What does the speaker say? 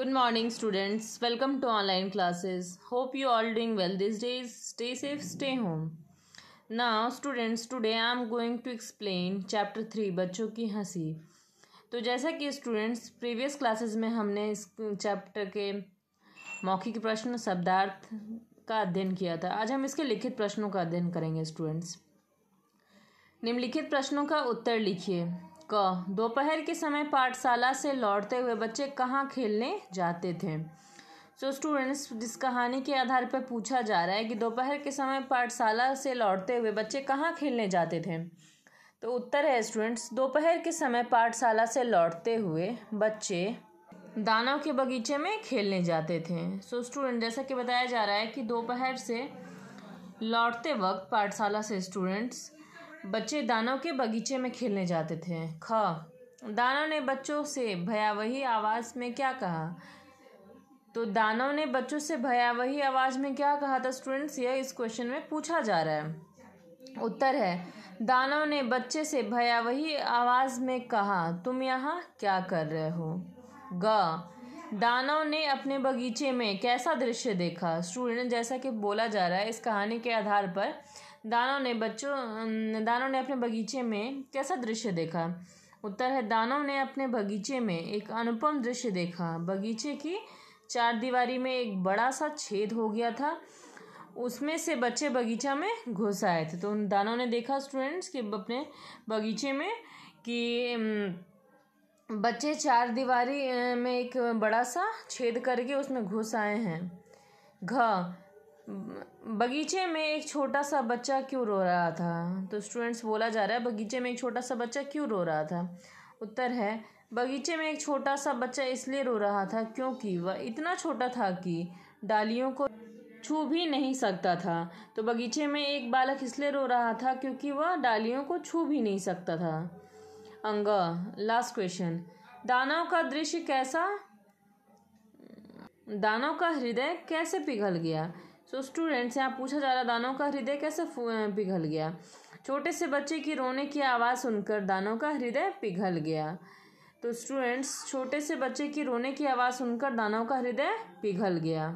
good morning students welcome to online classes hope you all doing well this day is stay safe stay home now students today I am going to explain chapter three बच्चों की हंसी तो जैसा कि students previous classes में हमने इस chapter के मौखिक प्रश्न शब्दार्थ का अध्ययन किया था आज हम इसके लिखित प्रश्नों का अध्ययन करेंगे स्टूडेंट्स निम्नलिखित प्रश्नों का उत्तर लिखिए क दोपहर के समय पाठशाला से लौटते हुए बच्चे कहाँ खेलने जाते थे सो so स्टूडेंट्स जिस कहानी के आधार पर पूछा जा रहा है कि दोपहर के समय पाठशाला से लौटते हुए बच्चे कहाँ खेलने जाते थे तो उत्तर है स्टूडेंट्स दोपहर के समय पाठशाला से लौटते हुए बच्चे दानव के बगीचे में खेलने जाते थे सो so स्टूडेंट जैसा कि बताया जा रहा है कि दोपहर से लौटते वक्त पाठशाला से स्टूडेंट्स बच्चे दानव के बगीचे में खेलने जाते थे ख दानव ने बच्चों से भयावही आवाज़ में क्या कहा तो दानव ने बच्चों से भयावही आवाज़ में क्या कहा था स्टूडेंट्स यह इस क्वेश्चन में पूछा जा रहा है उत्तर है दानव ने बच्चे से भयावही आवाज़ में कहा तुम यहाँ क्या कर रहे हो ग दानव ने अपने बगीचे में कैसा दृश्य देखा स्टूडेंट जैसा कि बोला जा रहा है इस कहानी के आधार पर दानों ने बच्चों दानों ने अपने बगीचे में कैसा दृश्य देखा उत्तर है दानों ने अपने बगीचे में एक अनुपम दृश्य देखा बगीचे की चार दीवारी में एक बड़ा सा छेद हो गया था उसमें से बच्चे बगीचा में घुस आए थे तो उन दानों ने देखा स्टूडेंट्स कि अपने बगीचे में कि बच्चे चार दीवारी में एक बड़ा सा छेद करके उसमें घुस आए हैं घ बगीचे में एक छोटा सा बच्चा क्यों रो रहा था तो स्टूडेंट्स बोला जा रहा है बगीचे में एक छोटा सा बच्चा क्यों रो रहा था उत्तर है बगीचे में एक छोटा सा बच्चा इसलिए रो रहा था क्योंकि वह इतना छोटा था कि डालियों को छू भी नहीं सकता था तो बगीचे में एक बालक इसलिए रो रहा था क्योंकि वह डालियों को छू भी नहीं सकता था अंग लास्ट क्वेश्चन दानव का दृश्य कैसा दानव का हृदय कैसे पिघल गया सो so, स्टूडेंट्स यहाँ पूछा जा रहा दानों का हृदय कैसे पिघल गया छोटे से बच्चे की रोने की आवाज़ सुनकर दानों का हृदय पिघल गया तो स्टूडेंट्स छोटे से बच्चे की रोने की आवाज़ सुनकर दानों का हृदय पिघल गया